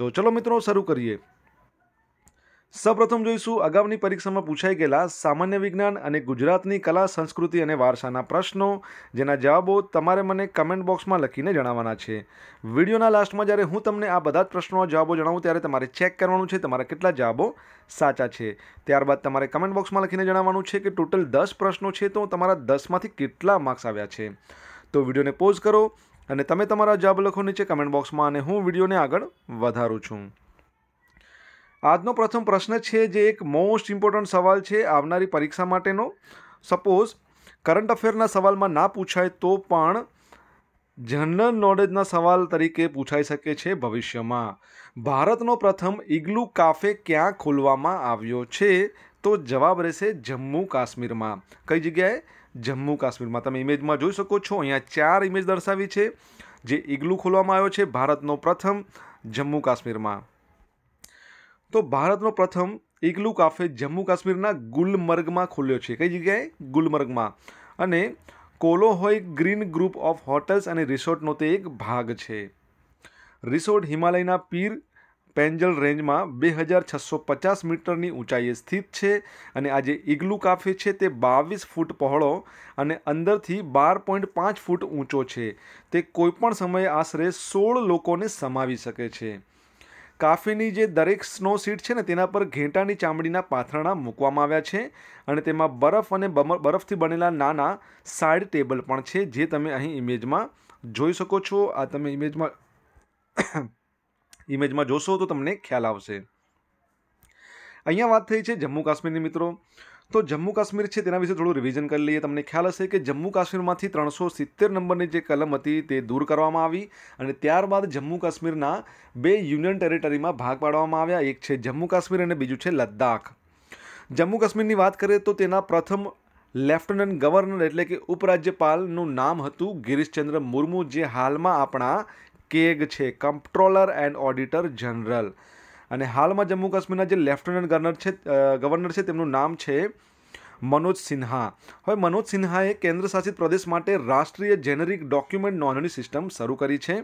તો ચલો મિત્રો શરૂ કરીએ સૌપ્રથમ જોઈશું અગાઉની પરીક્ષામાં પૂછાઈ ગયેલા સામાન્ય વિજ્ઞાન અને ગુજરાતની કલા સંસ્કૃતિ અને વારસાના પ્રશ્નો જેના જવાબો તમારે મને કમેન્ટ બોક્સમાં લખીને જણાવવાના છે વિડીયોના લાસ્ટમાં જ્યારે હું તમને આ બધા જ પ્રશ્નોના જવાબો જણાવું ત્યારે તમારે ચેક કરવાનું છે તમારા કેટલા જવાબો સાચા છે ત્યારબાદ તમારે કમેન્ટ બોક્સમાં લખીને જણાવવાનું છે કે ટોટલ દસ પ્રશ્નો છે તો તમારા દસમાંથી કેટલા માર્ક્સ આવ્યા છે તો વિડીયોને પોઝ કરો અને તમે તમારા જવાબ લખો નીચે કમેન્ટ બોક્સમાં અને હું વિડીયોને આગળ વધારું છું આજનો પ્રથમ પ્રશ્ન છે જે એક મોસ્ટ ઇમ્પોર્ટન્ટ સવાલ છે આવનારી પરીક્ષા માટેનો સપોઝ કરંટ અફેરના સવાલમાં ના પૂછાય તો પણ જનરલ નોલેજના સવાલ તરીકે પૂછાઈ શકે છે ભવિષ્યમાં ભારતનો પ્રથમ ઇગ્લુ કાફે ક્યાં ખોલવામાં આવ્યો છે તો જવાબ રહેશે જમ્મુ કાશ્મીરમાં કઈ જગ્યાએ જમ્મુ કાશ્મીરમાં તમે ઇમેજમાં જોઈ શકો છો અહીંયા ચાર ઇમેજ દર્શાવી છે જે ઇગ્લુ ખોલવામાં આવ્યો છે ભારતનો પ્રથમ જમ્મુ કાશ્મીરમાં તો ભારતનો પ્રથમ ઇગ્લુ કાફે જમ્મુ કાશ્મીરના ગુલમર્ગમાં ખુલ્યો છે કઈ જગ્યાએ ગુલમર્ગમાં અને કોલોહોય ગ્રીન ગ્રુપ ઓફ હોટલ્સ અને રિસોર્ટનો તે એક ભાગ છે રિસોર્ટ હિમાલયના પીર પેન્જલ રેન્જમાં બે હજાર છસો પચાસ મીટરની ઊંચાઈએ સ્થિત છે અને આ જે ઇગ્લુ કાફે છે તે બાવીસ ફૂટ પહોળો અને અંદરથી બાર પોઈન્ટ પાંચ ફૂટ ઊંચો છે તે કોઈપણ સમયે આશરે સોળ લોકોને સમાવી શકે છે કાફેની જે દરેક સ્નો સીટ છે ને તેના પર ઘેંટાની ચામડીના પાથરણા મૂકવામાં આવ્યા છે અને તેમાં બરફ અને બરફથી બનેલા નાના સાઇડ ટેબલ પણ છે જે તમે અહીં ઇમેજમાં જોઈ શકો છો આ તમે ઇમેજમાં ઇમેજમાં જોશો તો તમને ખ્યાલ આવશે અહીંયા વાત થઈ છે જમ્મુ કાશ્મીરની મિત્રો તો જમ્મુ કાશ્મીર છે તેના વિશે થોડું રિવિઝન કરી લઈએ તમને ખ્યાલ હશે કે જમ્મુ કાશ્મીરમાંથી ત્રણસો સિત્તેર નંબરની જે કલમ હતી તે દૂર કરવામાં આવી અને ત્યારબાદ જમ્મુ કાશ્મીરના બે યુનિયન ટેરેટરીમાં ભાગ પાડવામાં આવ્યા એક છે જમ્મુ કાશ્મીર અને બીજું છે લદ્દાખ જમ્મુ કાશ્મીરની વાત કરીએ તો તેના પ્રથમ લેફ્ટનન્ટ ગવર્નર એટલે કે ઉપરાજ્યપાલનું નામ હતું ગિરીશચંદ્ર મુર્મુ જે હાલમાં આપણા કેગ છે કમ્પ્ટ્રોલર એન્ડ ઓડિટર જનરલ અને હાલમાં જમ્મુ કાશ્મીરના જે લેફ્ટનન્ટ ગવર્નર છે ગવર્નર છે તેમનું નામ છે મનોજ સિન્હા હવે મનોજ સિન્હાએ કેન્દ્ર શાસિત પ્રદેશ માટે રાષ્ટ્રીય જેનરિક ડોક્યુમેન્ટ નોંધણી સિસ્ટમ શરૂ કરી છે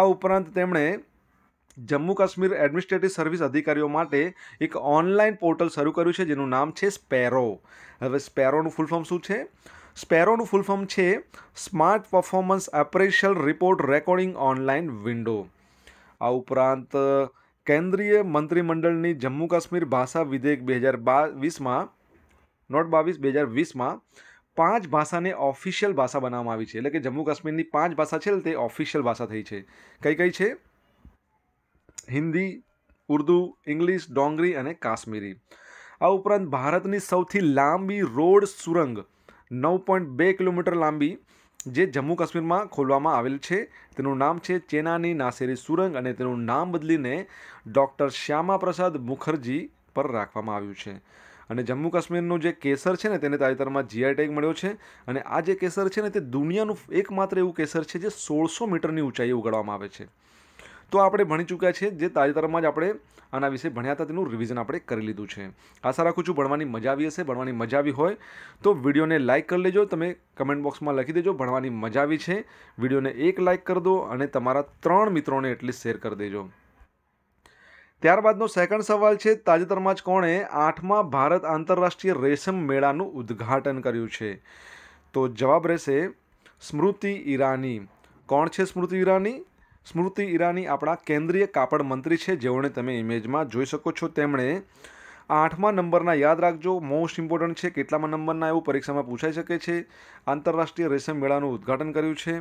આ ઉપરાંત તેમણે જમ્મુ કાશ્મીર એડમિનિસ્ટ્રેટિવ સર્વિસ અધિકારીઓ માટે એક ઓનલાઈન પોર્ટલ શરૂ કર્યું છે જેનું નામ છે સ્પેરો હવે સ્પેરોનું ફૂલ ફોર્મ શું છે સ્પેરોનું ફૂલ ફોર્મ છે smart performance appraisal report recording online window આ ઉપરાંત કેન્દ્રીય મંત્રીમંડળની જમ્મુ કાશ્મીર ભાષા વિધેયક બે હજાર બાવીસમાં નોટ બાવીસ બે હજાર વીસમાં પાંચ ભાષાને ઓફિશિયલ ભાષા બનાવવામાં આવી છે એટલે કે જમ્મુ કાશ્મીરની પાંચ ભાષા છે તે ઓફિશિયલ ભાષા થઈ છે કઈ કઈ છે હિન્દી ઉર્દુ ઇંગ્લિશ ડોંગરી અને કાશ્મીરી આ ઉપરાંત ભારતની સૌથી લાંબી રોડ સુરંગ નવ પોઈન્ટ બે કિલોમીટર લાંબી જે જમ્મુ કાશ્મીરમાં ખોલવામાં આવેલ છે તેનું નામ છે ચેનાની નાસેરી સુરંગ અને તેનું નામ બદલીને ડૉક્ટર શ્યામાપ્રસાદ મુખર્જી પર રાખવામાં આવ્યું છે અને જમ્મુ કાશ્મીરનું જે કેસર છે ને તેને તાજેતરમાં જીઆઈ ટેગ મળ્યો છે અને આ જે કેસર છે ને તે દુનિયાનું એકમાત્ર એવું કેસર છે જે સોળસો મીટરની ઊંચાઈએ ઉગાડવામાં આવે છે તો આપણે ભણી ચૂક્યા છે જે તાજેતરમાં જ આપણે આના વિશે ભણ્યા હતા તેનું રિવિઝન આપણે કરી લીધું છે આશા રાખું છું ભણવાની મજા આવી હશે ભણવાની મજા આવી હોય તો વિડીયોને લાઇક કરી લેજો તમે કમેન્ટ બોક્સમાં લખી દેજો ભણવાની મજા આવી છે વિડીયોને એક લાઇક કરી દો અને તમારા ત્રણ મિત્રોને એટલીસ્ટ શેર કરી દેજો ત્યારબાદનો સેકન્ડ સવાલ છે તાજેતરમાં જ કોણે આઠમાં ભારત આંતરરાષ્ટ્રીય રેશમ મેળાનું ઉદ્ઘાટન કર્યું છે તો જવાબ રહેશે સ્મૃતિ ઈરાની કોણ છે સ્મૃતિ ઈરાની સ્મૃતિ ઈરાની આપણા કેન્દ્રીય કાપડ મંત્રી છે જેઓને તમે ઇમેજમાં જોઈ શકો છો તેમણે આઠમા નંબરના યાદ રાખજો મોસ્ટ ઇમ્પોર્ટન્ટ છે કેટલામાં નંબરના એવું પરીક્ષામાં પૂછાઈ શકે છે આંતરરાષ્ટ્રીય રેશમ મેળાનું ઉદ્ઘાટન કર્યું છે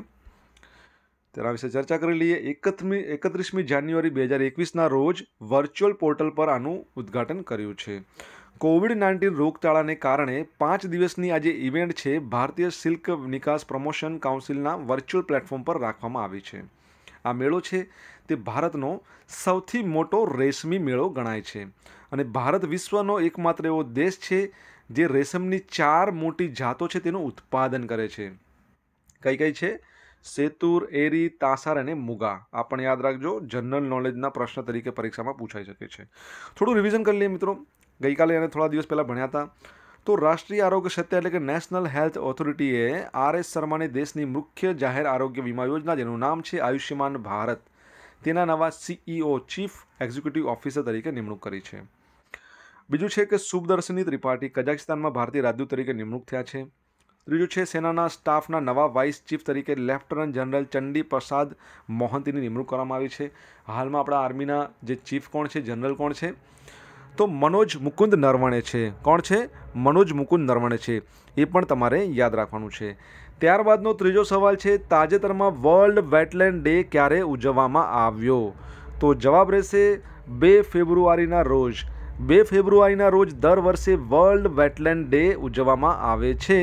તેના વિશે ચર્ચા કરી લઈએ એકત્રમી એકત્રીસમી જાન્યુઆરી બે હજાર એકવીસના રોજ વર્ચ્યુઅલ પોર્ટલ પર આનું ઉદ્ઘાટન કર્યું છે કોવિડ નાઇન્ટીન રોગચાળાને કારણે પાંચ દિવસની આજે ઇવેન્ટ છે ભારતીય સિલ્ક નિકાસ પ્રમોશન કાઉન્સિલના વર્ચ્યુઅલ પ્લેટફોર્મ પર રાખવામાં આવી છે આ મેળો છે તે ભારતનો સૌથી મોટો રેશમી મેળો ગણાય છે અને ભારત વિશ્વનો એકમાત્ર એવો દેશ છે જે રેશમની ચાર મોટી જાતો છે તેનું ઉત્પાદન કરે છે કઈ કઈ છે સેતુર એરી તાસાર અને મુગા આ પણ યાદ રાખજો જનરલ નોલેજના પ્રશ્ન તરીકે પરીક્ષામાં પૂછાઈ શકે છે થોડું રિવિઝન કરી લઈએ મિત્રો ગઈકાલે અને થોડા દિવસ પહેલાં ભણ્યા હતા તો રાષ્ટ્રીય આરોગ્ય સત્તા એટલે કે નેશનલ હેલ્થ ઓથોરિટીએ આર એસ શર્માને દેશની મુખ્ય જાહેર આરોગ્ય વીમા યોજના જેનું નામ છે આયુષ્યમાન ભારત તેના નવા સીઈઓ ચીફ એક્ઝિક્યુટિવ ઓફિસર તરીકે નિમણૂક કરી છે બીજું છે કે સુભદર્શની ત્રિપાઠી કઝાકસ્તાનમાં ભારતીય રાજદૂત તરીકે નિમણૂક થયા છે ત્રીજું છે સેનાના સ્ટાફના નવા વાઇસ ચીફ તરીકે લેફ્ટનન્ટ જનરલ ચંડી પ્રસાદ મોહંતીની નિમણૂક કરવામાં આવી છે હાલમાં આપણા આર્મીના જે ચીફ કોણ છે જનરલ કોણ છે તો મનોજ મુકુંદ નરવણે છે કોણ છે મનોજ મુકુંદ નરવણે છે એ પણ તમારે યાદ રાખવાનું છે ત્યારબાદનો ત્રીજો સવાલ છે તાજેતરમાં વર્લ્ડ વેટલેન્ડ ડે ક્યારે ઉજવવામાં આવ્યો તો જવાબ રહેશે બે ફેબ્રુઆરીના રોજ બે ફેબ્રુઆરીના રોજ દર વર્ષે વર્લ્ડ વેટલેન્ડ ડે ઉજવવામાં આવે છે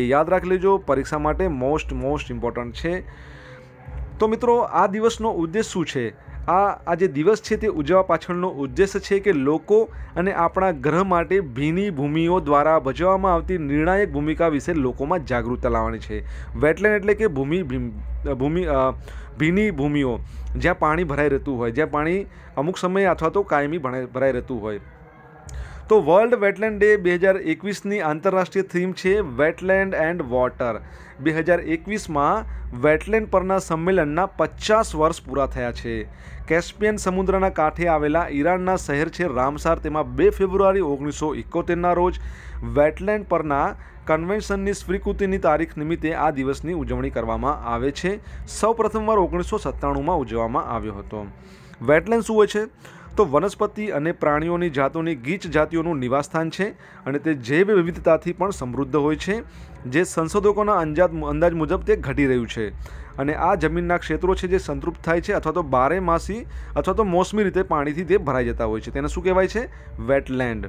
એ યાદ રાખી લેજો પરીક્ષા માટે મોસ્ટ મોસ્ટ ઇમ્પોર્ટન્ટ છે તો મિત્રો આ દિવસનો ઉદ્દેશ શું છે આ આજે દિવસ છે તે ઉજવવા પાછળનો ઉદ્દેશ છે કે લોકો અને આપણા ગ્રહ માટે ભીની ભૂમિઓ દ્વારા ભજવવામાં આવતી નિર્ણાયક ભૂમિકા વિશે લોકોમાં જાગૃતતા લાવવાની છે વેટલેન્ડ એટલે કે ભૂમિ ભૂમિ ભીની ભૂમિઓ જ્યાં પાણી ભરાઈ રહેતું હોય જ્યાં પાણી અમુક સમયે અથવા તો કાયમી ભરાઈ રહેતું હોય તો વર્લ્ડ વેટલેન્ડ ડે બે હજાર એકવીસની આંતરરાષ્ટ્રીય થીમ છે વેટલેન્ડ એન્ડ વોટર બે હજાર એકવીસમાં વેટલેન્ડ પરના સંમેલનના પચાસ વર્ષ પૂરા થયા છે કેસ્પિયન સમુદ્રના કાંઠે આવેલા ઈરાનના શહેર છે રામસાર તેમાં બે ફેબ્રુઆરી ઓગણીસો એકોતેરના રોજ વેટલેન્ડ પરના કન્વેન્શનની સ્વીકૃતિની તારીખ નિમિત્તે આ દિવસની ઉજવણી કરવામાં આવે છે સૌ પ્રથમવાર ઓગણીસો સત્તાણુંમાં ઉજવવામાં આવ્યો હતો વેટલેન્ડ શું હોય છે તો વનસ્પતિ અને પ્રાણીઓની જાતોની ગીચ જાતિઓનું નિવાસસ્થાન છે અને તે જૈવ વિવિધતાથી પણ સમૃદ્ધ હોય છે જે સંશોધકોના અંજાત અંદાજ મુજબ તે ઘટી રહ્યું છે અને આ જમીનના ક્ષેત્રો છે જે સંતૃપ્ત થાય છે અથવા તો બારેમાસી અથવા તો મોસમી રીતે પાણીથી તે ભરાઈ જતા હોય છે તેને શું કહેવાય છે વેટલેન્ડ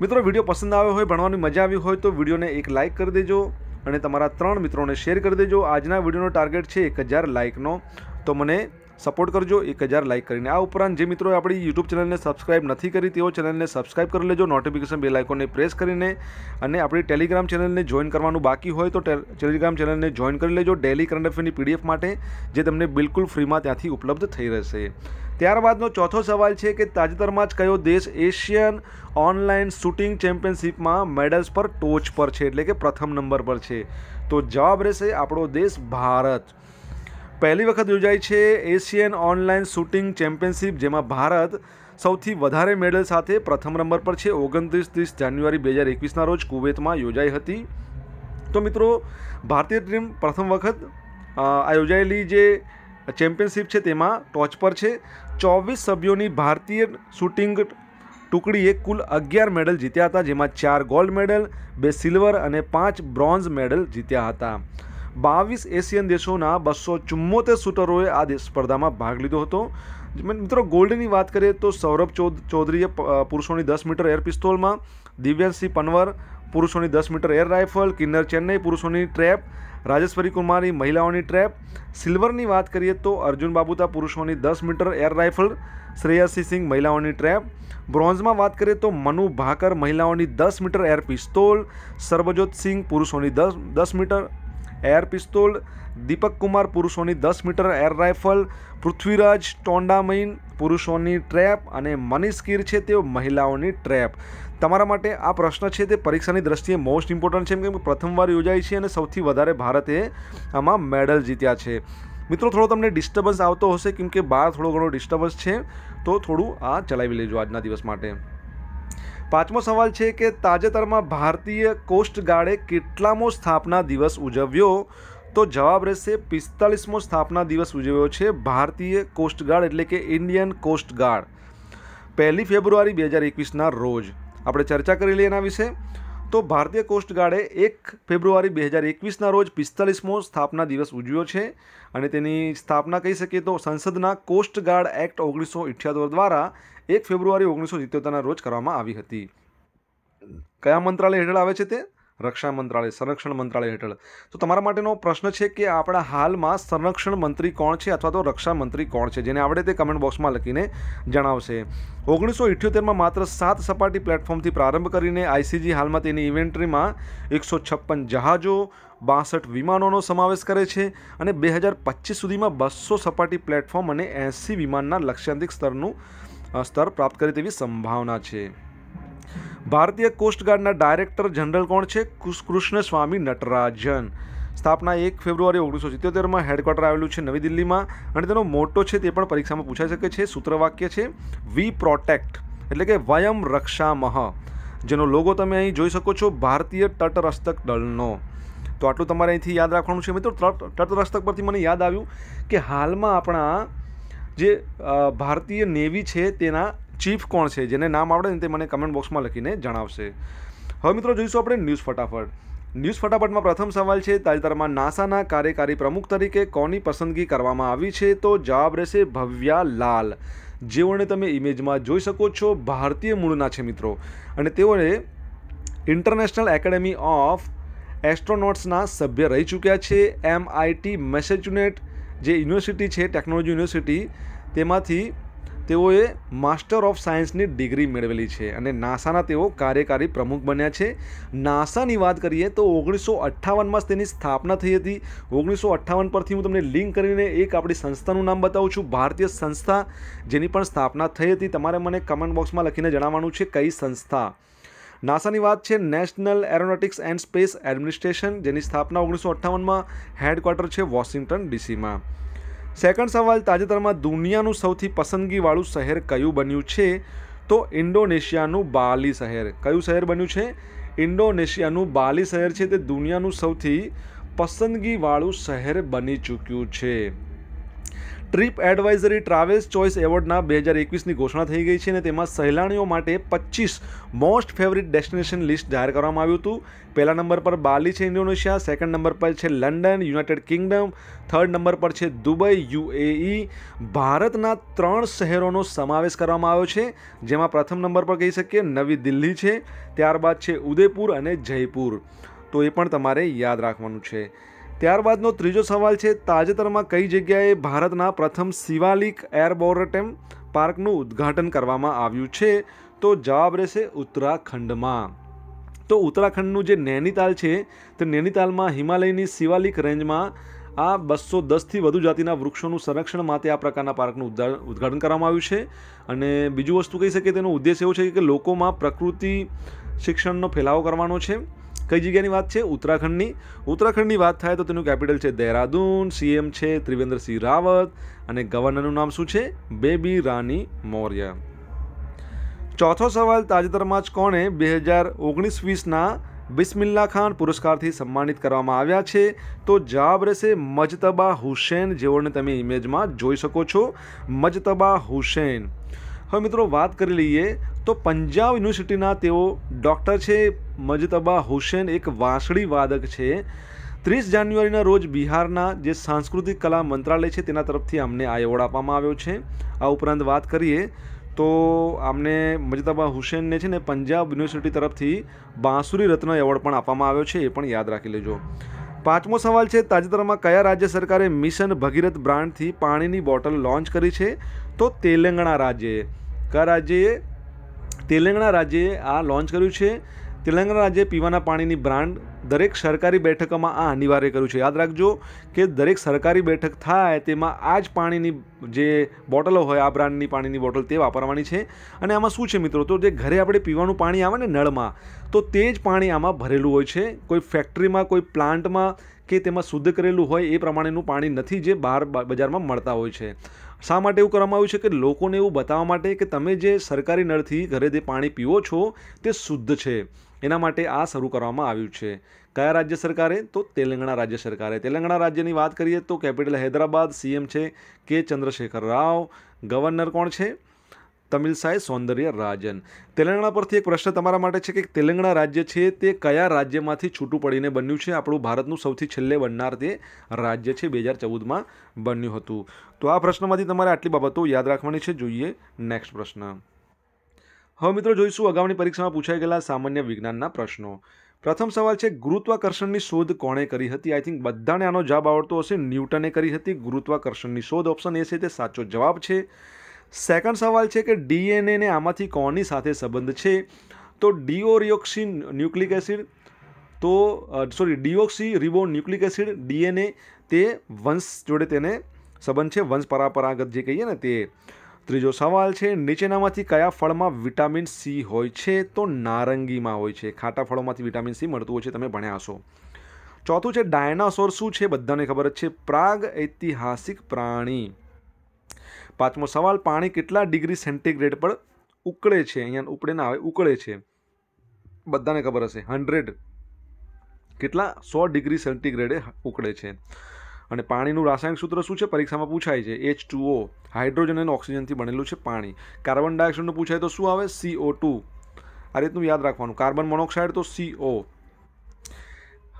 મિત્રો વિડીયો પસંદ આવ્યો હોય ભણવાની મજા આવી હોય તો વિડીયોને એક લાઇક કરી દેજો અને તમારા ત્રણ મિત્રોને શેર કરી દેજો આજના વિડીયોનો ટાર્ગેટ છે એક હજાર લાઇકનો તો મને સપોર્ટ કરજો એક હજાર લાઇક કરીને આ ઉપરાંત જે મિત્રો આપણી યુટ્યુબ ચેનલને સબસ્ક્રાઇબ નથી કરી તેઓ ચેનલને સબસ્ક્રાઇબ કરી લેજો નોટિફિકેશન બેલ આઇકોનને પ્રેસ કરીને અને આપણી ટેલિગ્રામ ચેનલને જોઈન કરવાનું બાકી હોય તો ટેલિગ્રામ ચેનલને જોઈન કરી લેજો ડેલી કરંટ અફેરની પીડીએફ માટે જે તમને બિલકુલ ફ્રીમાં ત્યાંથી ઉપલબ્ધ થઈ રહેશે ત્યારબાદનો ચોથો સવાલ છે કે તાજેતરમાં જ કયો દેશ એશિયન ઓનલાઈન શૂટિંગ ચેમ્પિયનશિપમાં મેડલ્સ પર ટોચ પર છે એટલે કે પ્રથમ નંબર પર છે તો જવાબ રહેશે આપણો દેશ ભારત પહેલી વખત યોજાઈ છે એશિયન ઓનલાઈન શૂટિંગ ચેમ્પિયનશિપ જેમાં ભારત સૌથી વધારે મેડલ સાથે પ્રથમ નંબર પર છે ઓગણત્રીસ ત્રીસ જાન્યુઆરી બે હજાર એકવીસના રોજ કુવેતમાં યોજાઈ હતી તો મિત્રો ભારતીય ટીમ પ્રથમ વખત આ યોજાયેલી જે ચેમ્પિયનશિપ છે તેમાં ટોચ પર છે ચોવીસ સભ્યોની ભારતીય શૂટિંગ ટુકડીએ કુલ અગિયાર મેડલ જીત્યા હતા જેમાં ચાર ગોલ્ડ મેડલ બે સિલ્વર અને પાંચ બ્રોન્ઝ મેડલ જીત્યા હતા બાવીસ એશિયન દેશોના બસો ચુમ્મોતેર શૂટરોએ આ સ્પર્ધામાં ભાગ લીધો હતો મિત્રો ગોલ્ડની વાત કરીએ તો સૌરભ ચૌદ ચૌધરીએ પુરુષોની દસ મીટર એર પિસ્તોલમાં દિવ્યાંશસિંહ પનવર પુરુષોની દસ metre air rifle Kynan Chenai પુરુષોની ટ્રેપ રાજેશ્વરી કુમારી મહિલાઓની ટ્રેપ સિલ્વરની વાત કરીએ તો અર્જુન બાબુતા પુરુષોની દસ metre air rifle Shreyasi Singh મહિલાઓની ટ્રેપ બ્રોન્ઝમાં વાત કરીએ તો મનુ ભાકર મહિલાઓની દસ metre air pistol Sarabjot Singh પુરુષોની દસ દસ metre air pistol Deepak Kumar પુરુષોની દસ metre air rifle Prithviraj Tondaiman પુરુષોની ટ્રેપ અને મનીષ કીર છે તેઓ મહિલાઓની ટ્રેપ તમારા માટે આ પ્રશ્ન છે તે પરીક્ષાની દ્રષ્ટિએ મોસ્ટ ઇમ્પોર્ટન્ટ છે કેમ કે પ્રથમવાર યોજાય છે અને સૌથી વધારે ભારતે આમાં મેડલ જીત્યા છે મિત્રો થોડો તમને ડિસ્ટર્બન્સ આવતો હશે કેમ કે બહાર થોડો ઘણો ડિસ્ટર્બન્સ છે તો થોડું આ ચલાવી લેજો આજના દિવસ માટે પાંચમો સવાલ છે કે તાજેતરમાં ભારતીય કોસ્ટ ગાર્ડે કેટલામો સ્થાપના દિવસ ઉજવ્યો તો જવાબ રહેશે પિસ્તાલીસમો સ્થાપના દિવસ ઉજવ્યો છે ભારતીય કોસ્ટગાર્ડ એટલે કે ઇન્ડિયન કોસ્ટ ગાર્ડ પહેલી ફેબ્રુઆરી બે હજાર એકવીસના રોજ આપણે ચર્ચા કરી લઈએ એના વિશે તો ભારતીય કોસ્ટ ગાર્ડે એક ફેબ્રુઆરી બે હજાર એકવીસના રોજ પિસ્તાલીસમો સ્થાપના દિવસ ઉજવ્યો છે અને તેની સ્થાપના કહી શકીએ તો સંસદના કોસ્ટ ગાર્ડ એક્ટ ઓગણીસો ઇઠ્યાત્તર દ્વારા એક ફેબ્રુઆરી ઓગણીસો સિત્યોતેરના રોજ કરવામાં આવી હતી કયા મંત્રાલય હેઠળ આવે છે તે રક્ષા મંત્રાલય સંરક્ષણ મંત્રાલય હેઠળ તો તમારા માટેનો પ્રશ્ન છે કે આપણા હાલમાં સંરક્ષણ મંત્રી કોણ છે અથવા તો રક્ષા મંત્રી કોણ છે જેને આવડે તે કમેન્ટ બોક્સમાં લખીને જણાવશે ઓગણીસો ઇઠ્યોતેરમાં માત્ર સાત સપાટી પ્લેટફોર્મથી પ્રારંભ કરીને આઈસીજી હાલમાં તેની ઇવેન્ટ્રીમાં એકસો છપ્પન જહાજો બાસઠ વિમાનોનો સમાવેશ કરે છે અને બે હજાર પચીસ સુધીમાં બસો સપાટી પ્લેટફોર્મ અને એંસી વિમાનના લક્ષ્યાંતિક સ્તરનું સ્તર પ્રાપ્ત કરે તેવી સંભાવના છે ભારતીય કોસ્ટગાર્ડના ડાયરેક્ટર જનરલ કોણ છે કૃષ્ણ સ્વામી નટરાજન સ્થાપના એક ફેબ્રુઆરી ઓગણીસો સિત્તોતેરમાં હેડક્વાર્ટર આવેલું છે નવી દિલ્હીમાં અને તેનો મોટો છે તે પણ પરીક્ષામાં પૂછાઈ શકે છે સૂત્રવાક્ય છે વી પ્રોટેક્ટ એટલે કે વયમ રક્ષામહ જેનો લોગો તમે અહીં જોઈ શકો છો ભારતીય તટરસ્તક દળનો તો આટલું તમારે અહીંથી યાદ રાખવાનું છે મિત્રો તટરસ્તક પરથી મને યાદ આવ્યું કે હાલમાં આપણા જે ભારતીય નેવી છે તેના ચીફ કોણ છે જેને નામ આવડે ને તે મને કમેન્ટ બોક્સમાં લખીને જણાવશે હવે મિત્રો જોઈશું આપણે ન્યૂઝ ફટાફટ ન્યૂઝ ફટાફટમાં પ્રથમ સવાલ છે તાજેતરમાં નાસાના કાર્યકારી પ્રમુખ તરીકે કોની પસંદગી કરવામાં આવી છે તો જવાબ રહેશે ભવ્યા લાલ જેઓને તમે ઇમેજમાં જોઈ શકો છો ભારતીય મૂળના છે મિત્રો અને તેઓને ઇન્ટરનેશનલ એકેડેમી ઓફ એસ્ટ્રોનોટ્સના સભ્ય રહી ચૂક્યા છે એમઆઈટી મેસેચ્યુનેટ જે યુનિવર્સિટી છે ટેકનોલોજી યુનિવર્સિટી તેમાંથી તેઓએ માસ્ટર ઓફ સાયન્સની ડિગ્રી મેળવેલી છે અને નાસાના તેઓ કાર્યકારી પ્રમુખ બન્યા છે નાસાની વાત કરીએ તો ઓગણીસો અઠ્ઠાવનમાં તેની સ્થાપના થઈ હતી ઓગણીસો અઠ્ઠાવન પરથી હું તમને લિંક કરીને એક આપણી સંસ્થાનું નામ બતાવું છું ભારતીય સંસ્થા જેની પણ સ્થાપના થઈ હતી તમારે મને કમેન્ટ બોક્સમાં લખીને જણાવવાનું છે કઈ સંસ્થા નાસાની વાત છે national aeronautics and space administration જેની સ્થાપના ઓગણીસો અઠ્ઠાવનમાં હેડક્વાર્ટર છે વોશિંગ્ટન ડીસીમાં સેકન્ડ સવાલ તાજેતરમાં દુનિયાનું સૌથી પસંદગીવાળું શહેર કયું બન્યું છે તો ઇન્ડોનેશિયાનું બાલી શહેર કયું શહેર બન્યું છે ઇન્ડોનેશિયાનું બાલી શહેર છે તે દુનિયાનું સૌથી પસંદગીવાળું શહેર બની ચૂક્યું છે ટ્રીપ એડવાઇઝરી ટ્રાવેલ્સ ચોઈસ એવોર્ડના બે હજાર એકવીસની ઘોષણા થઈ ગઈ છે અને તેમાં સહેલાણીઓ માટે પચીસ મોસ્ટ ફેવરિટ ડેસ્ટિનેશન લિસ્ટ જાહેર કરવામાં આવ્યું હતું પહેલા નંબર પર બાલી છે ઇન્ડોનેશિયા સેકન્ડ નંબર પર છે London United Kingdom third number પર છે દુબઈ યુએઈ ભારતના ત્રણ શહેરોનો સમાવેશ કરવામાં આવ્યો છે જેમાં પ્રથમ નંબર પર કહી શકીએ નવી દિલ્હી છે ત્યારબાદ છે ઉદયપુર અને જયપુર તો એ પણ તમારે યાદ રાખવાનું છે ત્યારબાદનો ત્રીજો સવાલ છે તાજેતરમાં કઈ જગ્યાએ ભારતના પ્રથમ શિવાલિક એરબોરેટેમ પાર્કનું ઉદ્ઘાટન કરવામાં આવ્યું છે તો જવાબ રહેશે ઉત્તરાખંડમાં તો ઉત્તરાખંડનું જે નૈનીતાલ છે તે નૈનીતાલમાં હિમાલયની શિવાલિક રેન્જમાં આ બસો દસથી વધુ જાતિના વૃક્ષોનું સંરક્ષણ માટે આ પ્રકારના પાર્કનું ઉદ્ઘાટન કરવામાં આવ્યું છે અને બીજું વસ્તુ કહી શકીએ તેનો ઉદ્દેશ એવો છે કે લોકોમાં પ્રકૃતિ શિક્ષણનો ફેલાવો કરવાનો છે કઈ જગ્યાની વાત છે ઉત્તરાખંડની ઉત્તરાખંડની વાત થાય તો તેનું કેપિટલ છે દહેરાદૂન સીએમ છે ત્રિવેન્દ્રસિંહ રાવત અને ગવર્નરનું નામ શું છે બેબી રાની મૌર્ય ચોથો સવાલ તાજેતરમાં જ કોણે બે હજાર ઓગણીસ વીસના બિસ્મિલ્લા ખાન પુરસ્કારથી સન્માનિત કરવામાં આવ્યા છે તો જવાબ રહેશે મજતબા હુસેન જેઓને તમે ઇમેજમાં જોઈ શકો છો મજતબા હુસેન હવે મિત્રો વાત કરી લઈએ તો પંજાબ યુનિવર્સિટીના તેઓ ડૉક્ટર છે મજતબા હુસેન એક વાંસળી વાદક છે ત્રીસ જાન્યુઆરીના રોજ બિહારના જે સાંસ્કૃતિક કલા મંત્રાલય છે તેના તરફથી અમને આ એવોર્ડ આપવામાં આવ્યો છે આ ઉપરાંત વાત કરીએ તો અમને મજતબા હુસેનને છે ને પંજાબ યુનિવર્સિટી તરફથી બાંસુરી રત્ન એવોર્ડ પણ આપવામાં આવ્યો છે એ પણ યાદ રાખી લેજો પાંચમો સવાલ છે તાજેતરમાં કયા રાજ્ય સરકારે મિશન ભગીરથ બ્રાન્ડથી પાણીની બોટલ લોન્ચ કરી છે તો તેલંગણા રાજ્યએ કયા રાજ્યએ તેલંગણા રાજ્યે આ લોન્ચ કર્યું છે તેલંગણા રાજ્યે પીવાના પાણીની બ્રાન્ડ દરેક સરકારી બેઠકોમાં આ અનિવાર્ય કર્યું છે યાદ રાખજો કે દરેક સરકારી બેઠક થાય તેમાં આ જ પાણીની જે બોટલો હોય આ બ્રાન્ડની પાણીની બોટલ તે વાપરવાની છે અને આમાં શું છે મિત્રો તો જે ઘરે આપણે પીવાનું પાણી આવે ને નળમાં તો તે જ પાણી આમાં ભરેલું હોય છે કોઈ ફેક્ટરીમાં કોઈ પ્લાન્ટમાં કે તેમાં શુદ્ધ કરેલું હોય એ પ્રમાણેનું પાણી નથી જે બહાર બજારમાં મળતા હોય છે શા માટે એવું કરવામાં આવ્યું છે કે લોકોને એવું બતાવવા માટે કે તમે જે સરકારી નળથી ઘરે જે પાણી પીવો છો તે શુદ્ધ છે એના માટે આ શરૂ કરવામાં આવ્યું છે કયા રાજ્ય સરકારે તો તેલંગાણા રાજ્ય સરકારે તેલંગાણા રાજ્યની વાત કરીએ તો કેપિટલ હૈદરાબાદ સીએમ છે કે ચંદ્રશેખર રાવ ગવર્નર કોણ છે તમિલસાઈ સૌંદર્ય રાજન તેલંગણા પરથી એક પ્રશ્ન તમારા માટે છે કે તેલંગણા રાજ્ય છે તે કયા રાજ્યમાંથી છૂટું પડીને બન્યું છે આપણું ભારતનું સૌથી છેલ્લે બનનાર તે રાજ્ય છે બે હજાર ચૌદમાં બન્યું હતું તો આ પ્રશ્નમાંથી તમારે આટલી બાબતો યાદ રાખવાની છે જોઈએ નેક્સ્ટ પ્રશ્ન હવે મિત્રો જોઈશું અગાઉની પરીક્ષામાં પૂછાઈ ગયેલા સામાન્ય વિજ્ઞાનના પ્રશ્નો પ્રથમ સવાલ છે ગુરુત્વાકર્ષણની શોધ કોણે કરી હતી આઈ થિંક બધાને આનો જવાબ આવડતો હશે ન્યૂટને કરી હતી ગુરુત્વાકર્ષણની શોધ ઓપ્શન એ છે તે સાચો જવાબ છે સેકન્ડ સવાલ છે કે ડીએનએને આમાંથી કોની સાથે સંબંધ છે તો ડીઓરિયોક્સી ન્યુક્લિક એસિડ તો sorry deoxyribonucleic acid DNA તે વંશ જોડે તેને સંબંધ છે વંશ પરંપરાગત જે કહીએ ને તે ત્રીજો સવાલ છે નીચેનામાંથી કયા ફળમાં વિટામિન સી હોય છે તો નારંગીમાં હોય છે ખાટા ફળોમાંથી વિટામિન સી મળતું હોય છે તમે ભણ્યા હશો ચોથું છે ડાયનાસોર શું છે બધાને ખબર જ છે પ્રાગ ઐતિહાસિક પ્રાણી પાંચમો સવાલ પાણી કેટલા ડિગ્રી સેન્ટીગ્રેડ પર ઉકળે છે અહીંયા ઉપડે ના આવે ઉકળે છે બધાને ખબર હશે હંડ્રેડ કેટલા સો ડિગ્રી સેન્ટીગ્રેડે ઉકળે છે અને પાણીનું રાસાયણિક સૂત્ર શું છે પરીક્ષામાં પૂછાય છે એચ ટુ હાઇડ્રોજન અને ઓક્સિજનથી બનેલું છે પાણી કાર્બન ડાયોક્સાઇડનું પૂછાય તો શું આવે સીઓ ટુ આ રીતનું યાદ રાખવાનું કાર્બન મોનોક્સાઇડ તો સીઓ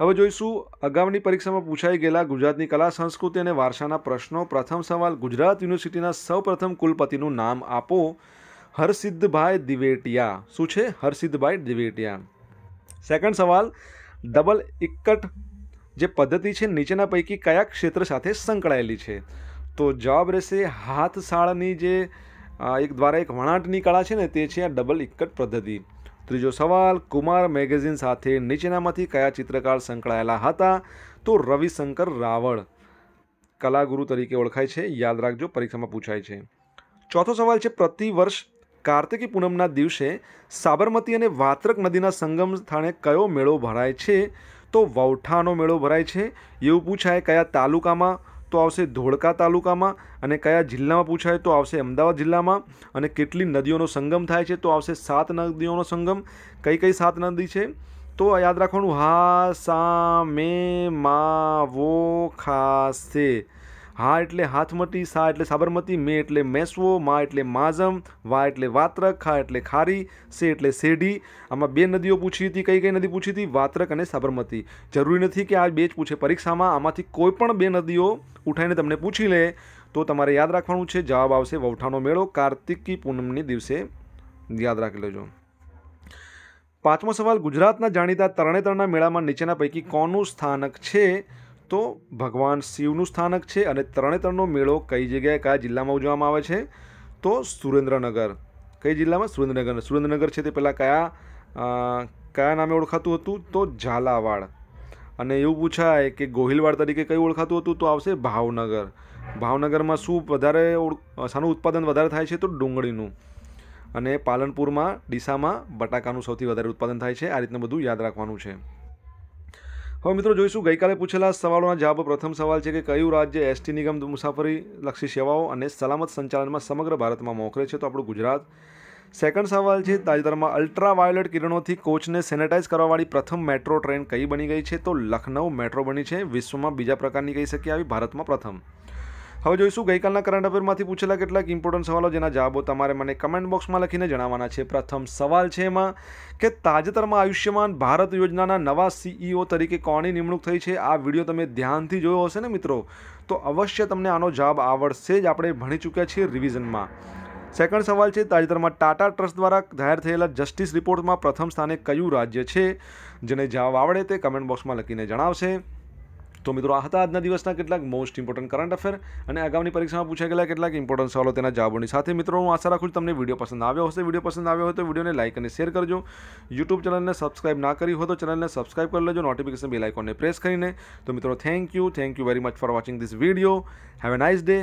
હવે જોઈશું અગાઉની પરીક્ષામાં પૂછાઈ ગયેલા ગુજરાતની કલા સંસ્કૃતિ અને વારસાના પ્રશ્નો પ્રથમ સવાલ ગુજરાત યુનિવર્સિટીના સૌપ્રથમ કુલપતિનું નામ આપો હરસિદ્ધભાઈ દિવેટિયા શું છે હરસિદ્ધભાઈ દિવેટિયા સેકન્ડ સવાલ ડબલ ઇક્કટ જે પદ્ધતિ છે નીચેના પૈકી કયા ક્ષેત્ર સાથે સંકળાયેલી છે તો જવાબ રહેશે હાથશાળની જે એક દ્વારા એક વણાટની કળા છે ને તે છે આ ડબલ ઇકટ પદ્ધતિ ત્રીજો સવાલ કુમાર મેગેઝિન સાથે નીચેનામાંથી કયા ચિત્રકાર સંકળાયેલા હતા તો રવિશંકર રાવળ કલાગુરુ તરીકે ઓળખાય છે યાદ રાખજો પરીક્ષામાં પૂછાય છે ચોથો સવાલ છે પ્રતિવર્ષ કાર્તિકી પૂનમના દિવસે સાબરમતી અને વાત્રક નદીના સંગમ સ્થાને કયો મેળો ભરાય છે તો વૌઠાનો મેળો ભરાય છે એવું પૂછાય કયા તાલુકામાં તો આવશે ધોળકા તાલુકામાં અને કયા જિલ્લામાં પૂછાય તો આવશે અમદાવાદ જિલ્લામાં અને કેટલી નદીઓનો સંગમ થાય છે તો આવશે સાત નદીઓનો સંગમ કઈ કઈ સાત નદી છે તો યાદ રાખવાનું હા સા મે મા વો ખા હા એટલે હાથમતી સા એટલે સાબરમતી મે એટલે મેસવો મા એટલે માઝમ વા એટલે વાત્રક ખા એટલે ખારી સે એટલે શેઢી આમાં બે નદીઓ પૂછી હતી કઈ કઈ નદી પૂછી હતી વાત્રક અને સાબરમતી જરૂરી નથી કે આ બે જ પૂછે પરીક્ષામાં આમાંથી કોઈ પણ બે નદીઓ ઉઠાઈને તમને પૂછી લે તો તમારે યાદ રાખવાનું છે જવાબ આવશે વવઠાનો મેળો કાર્તિકી પૂનમની દિવસે યાદ રાખી લેજો પાંચમો સવાલ ગુજરાતના જાણીતા તરણેતરના મેળામાં નીચેના પૈકી કોનું સ્થાનક છે તો ભગવાન શિવનું સ્થાનક છે અને તરણેતરનો મેળો કઈ જગ્યાએ કયા જિલ્લામાં ઉજવવામાં આવે છે તો સુરેન્દ્રનગર કઈ જિલ્લામાં સુરેન્દ્રનગર સુરેન્દ્રનગર છે તે પહેલાં કયા કયા નામે ઓળખાતું હતું તો ઝાલાવાડ અને એવું પૂછાય કે ગોહિલવાડ તરીકે કયું ઓળખાતું હતું તો આવશે ભાવનગર ભાવનગરમાં શું વધારે શાનું ઉત્પાદન વધારે થાય છે તો ડુંગળીનું અને પાલનપુરમાં ડીસામાં બટાકાનું સૌથી વધારે ઉત્પાદન થાય છે આ રીતનું બધું યાદ રાખવાનું છે હવે મિત્રો જોઈશું ગઈકાલે પૂછેલા સવાલોના જવાબ પ્રથમ સવાલ છે કે કયું રાજ્ય એસટી નિગમ મુસાફરી લક્ષી સેવાઓ અને સલામત સંચાલનમાં સમગ્ર ભારતમાં મોખરે છે તો આપણું ગુજરાત સેકન્ડ સવાલ છે તાજેતરમાં અલ્ટ્રાવાયોલેટ કિરણોથી કોચને સેનેટાઇઝ કરવાવાળી પ્રથમ મેટ્રો ટ્રેન કઈ બની ગઈ છે તો લખનઉ મેટ્રો બની છે વિશ્વમાં બીજા પ્રકારની કહી શકીએ આવી ભારતમાં પ્રથમ હવે જોઈશું ગઈકાલના કરંટ અફેરમાંથી પૂછેલા કેટલાક ઇમ્પોર્ટન્ટ સવાલો જેના જવાબો તમારે મને કમેન્ટ બોક્સમાં લખીને જણાવવાના છે પ્રથમ સવાલ છે એમાં કે તાજેતરમાં આયુષ્યમાન ભારત યોજનાના નવા સીઈઓ તરીકે કોની નિમણૂક થઈ છે આ વિડીયો તમે ધ્યાનથી જોયો હશે ને મિત્રો તો અવશ્ય તમને આનો જવાબ આવડશે જ આપણે ભણી ચૂક્યા છીએ રિવિઝનમાં સેકન્ડ સવાલ છે તાજેતરમાં ટાટા ટ્રસ્ટ દ્વારા જાહેર થયેલા જસ્ટિસ રિપોર્ટમાં પ્રથમ સ્થાને કયું રાજ્ય છે જેને જવાબ આવડે તે કમેન્ટ બોક્સમાં લખીને જણાવશે તો મિત્રો આ હતા આજના દિવસના કેટલાક મોસ્ટ ઇમ્પોર્ટન્ટ કરંટ અફેર અને આગામી પરીક્ષામાં પૂછાઈ ગયેલા કેટલાક ઇમ્પોર્ટન્ટ સવાલો તેના જવાબોની સાથે મિત્રો હું આશા રાખું તમને વિડીયો પસંદ આવ્યો હશે વિડીયો પસંદ આવ્યો હોય તો વિડીયોને લાઇક અને શેર કરજો યુટ્યુબ ચેનલને સબસ્ક્રાઇબ ના કરી હોય તો ચેનલને સબસ્ક્રાઇબ કરી લેજો નોટિફિકેશન બેલ આઇકોનને પ્રેસ કરીને તો મિત્રો thank you thank you very much for watching this video have a nice day